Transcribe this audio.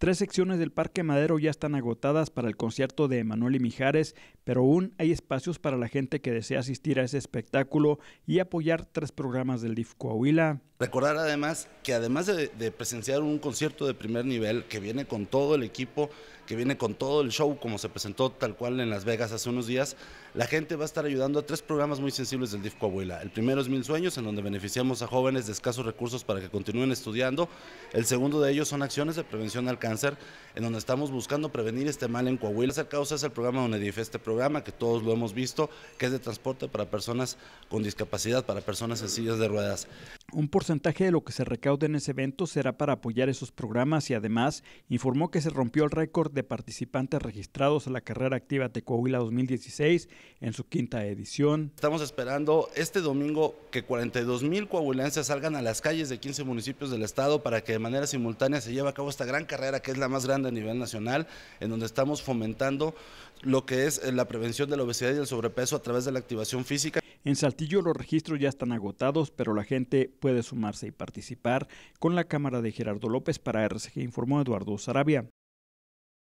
Tres secciones del Parque Madero ya están agotadas para el concierto de Emanuel y Mijares, pero aún hay espacios para la gente que desea asistir a ese espectáculo y apoyar tres programas del DIF Coahuila. Recordar además que además de, presenciar un concierto de primer nivel que viene con todo el equipo, que viene con todo el show como se presentó tal cual en Las Vegas hace unos días, la gente va a estar ayudando a tres programas muy sensibles del DIF Coahuila. El primero es Mil Sueños, en donde beneficiamos a jóvenes de escasos recursos para que continúen estudiando. El segundo de ellos son acciones de prevención al cáncer en donde estamos buscando prevenir este mal en Coahuila. Esa causa es el programa UNEDIF, este programa que todos lo hemos visto, que es de transporte para personas con discapacidad, para personas en sillas de ruedas. Un porcentaje de lo que se recaude en ese evento será para apoyar esos programas y además informó que se rompió el récord de participantes registrados a la carrera activa de Coahuila 2016 en su quinta edición. Estamos esperando este domingo que 42 mil coahuilenses salgan a las calles de 15 municipios del estado para que de manera simultánea se lleve a cabo esta gran carrera que es la más grande a nivel nacional, en donde estamos fomentando lo que es eh, la prevención de la obesidad y el sobrepeso a través de la activación física. En Saltillo los registros ya están agotados, pero la gente puede sumarse y participar con la cámara de Gerardo López para RCG, informó Eduardo Sarabia.